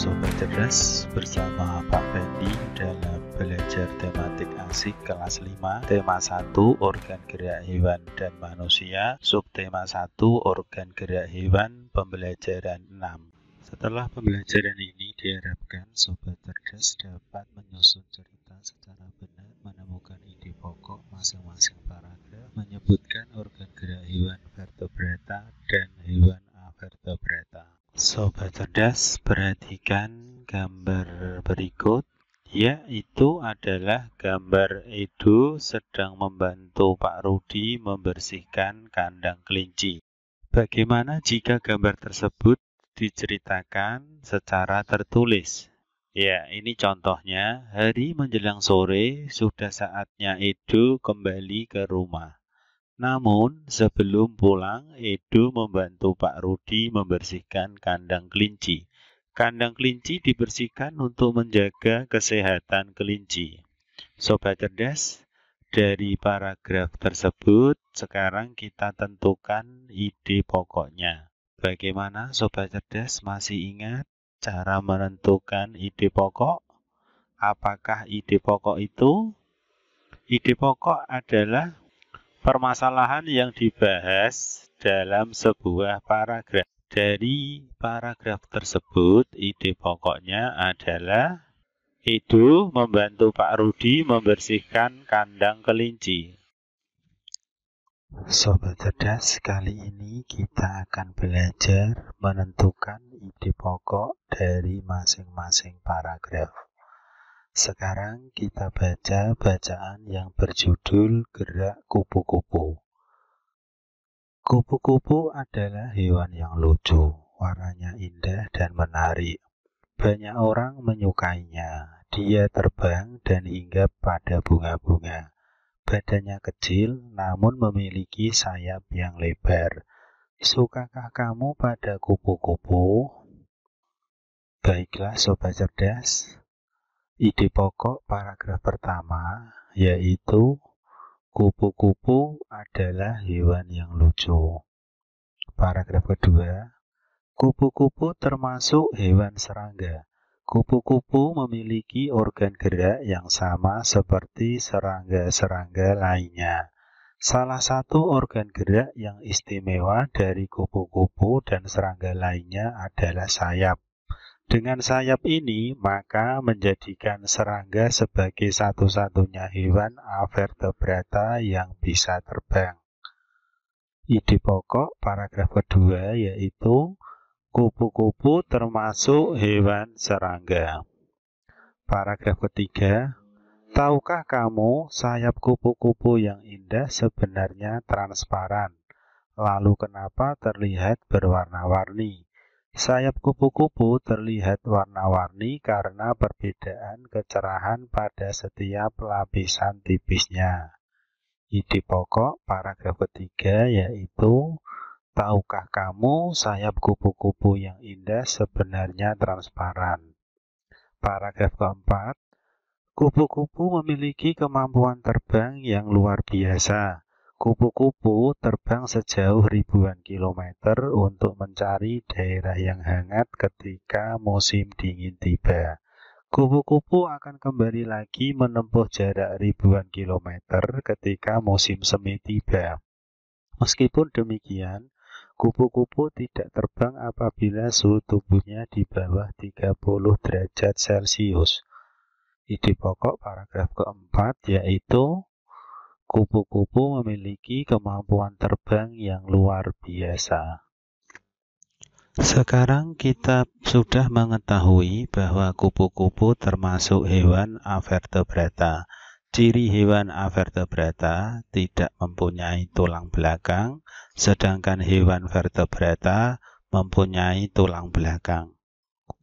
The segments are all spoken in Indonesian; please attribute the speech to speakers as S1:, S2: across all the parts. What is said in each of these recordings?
S1: Sobat Cerdas bersama Pak Fendi dalam belajar tematik asik kelas 5 Tema 1 Organ Gerak Hewan dan Manusia Subtema 1 Organ Gerak Hewan Pembelajaran 6 Setelah pembelajaran ini diharapkan Sobat Cerdas dapat menyusun cerita cerdas perhatikan gambar berikut yaitu adalah gambar Edo sedang membantu Pak Rudi membersihkan kandang kelinci. Bagaimana jika gambar tersebut diceritakan secara tertulis? Ya, ini contohnya, hari menjelang sore sudah saatnya Edo kembali ke rumah. Namun, sebelum pulang, Edo membantu Pak Rudi membersihkan kandang kelinci. Kandang kelinci dibersihkan untuk menjaga kesehatan kelinci. Sobat cerdas, dari paragraf tersebut, sekarang kita tentukan ide pokoknya. Bagaimana sobat cerdas masih ingat cara menentukan ide pokok? Apakah ide pokok itu? Ide pokok adalah permasalahan yang dibahas dalam sebuah paragraf. Dari paragraf tersebut, ide pokoknya adalah Edo membantu Pak Rudi membersihkan kandang kelinci. Sobat cerdas, kali ini kita akan belajar menentukan ide pokok dari masing-masing paragraf. Sekarang kita baca bacaan yang berjudul Gerak Kupu-kupu. Kupu-kupu adalah hewan yang lucu, warnanya indah dan menarik. Banyak orang menyukainya. Dia terbang dan hinggap pada bunga-bunga. Badannya kecil namun memiliki sayap yang lebar. Sukakah kamu pada kupu-kupu? Baiklah sobat cerdas, Ide pokok paragraf pertama yaitu kupu-kupu adalah hewan yang lucu. Paragraf kedua, kupu-kupu termasuk hewan serangga. Kupu-kupu memiliki organ gerak yang sama seperti serangga-serangga lainnya. Salah satu organ gerak yang istimewa dari kupu-kupu dan serangga lainnya adalah sayap. Dengan sayap ini, maka menjadikan serangga sebagai satu-satunya hewan avertebrata yang bisa terbang. Ide pokok paragraf kedua yaitu kupu-kupu termasuk hewan serangga. Paragraf ketiga, tahukah kamu sayap kupu-kupu yang indah sebenarnya transparan? Lalu kenapa terlihat berwarna-warni? Sayap kupu-kupu terlihat warna-warni karena perbedaan kecerahan pada setiap lapisan tipisnya. Ide pokok paragraf ketiga yaitu Tahukah kamu sayap kupu-kupu yang indah sebenarnya transparan? Paragraf keempat, kupu-kupu memiliki kemampuan terbang yang luar biasa Kupu-kupu terbang sejauh ribuan kilometer untuk mencari daerah yang hangat ketika musim dingin tiba. Kupu-kupu akan kembali lagi menempuh jarak ribuan kilometer ketika musim semi tiba. Meskipun demikian, kupu-kupu tidak terbang apabila suhu tubuhnya di bawah 30 derajat Celcius. Ide pokok paragraf keempat yaitu Kupu-kupu memiliki kemampuan terbang yang luar biasa. Sekarang kita sudah mengetahui bahwa kupu-kupu termasuk hewan avertebrata. Ciri hewan avertebrata tidak mempunyai tulang belakang, sedangkan hewan vertebrata mempunyai tulang belakang.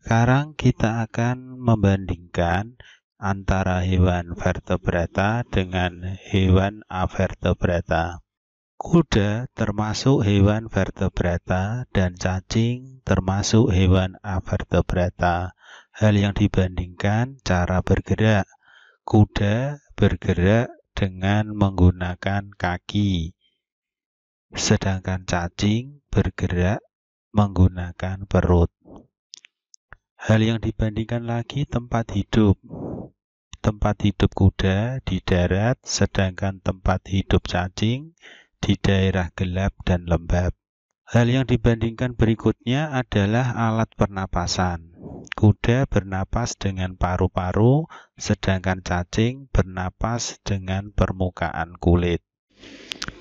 S1: Sekarang kita akan membandingkan antara hewan vertebrata dengan hewan avertebrata. Kuda termasuk hewan vertebrata dan cacing termasuk hewan avertebrata. Hal yang dibandingkan cara bergerak. Kuda bergerak dengan menggunakan kaki, sedangkan cacing bergerak menggunakan perut. Hal yang dibandingkan lagi tempat hidup tempat hidup kuda di darat, sedangkan tempat hidup cacing di daerah gelap dan lembab. Hal yang dibandingkan berikutnya adalah alat pernapasan. Kuda bernapas dengan paru-paru, sedangkan cacing bernapas dengan permukaan kulit.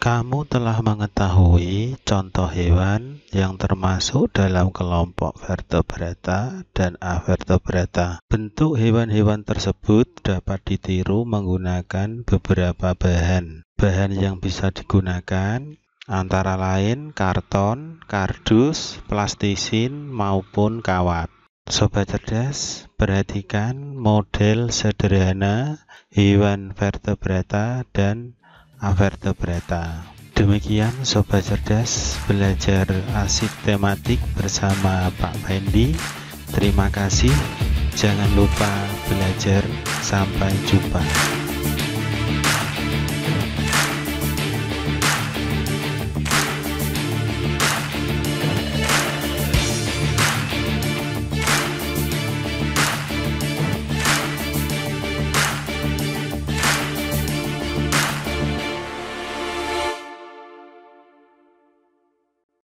S1: Kamu telah mengetahui contoh hewan yang termasuk dalam kelompok vertebrata dan avertebrata. Bentuk hewan-hewan tersebut dapat ditiru menggunakan beberapa bahan. Bahan yang bisa digunakan antara lain karton, kardus, plastisin, maupun kawat. Sobat cerdas, perhatikan model sederhana hewan vertebrata dan Avertebrata. Demikian Sobat Cerdas belajar asik tematik bersama Pak Fendi. Terima kasih. Jangan lupa belajar. Sampai jumpa.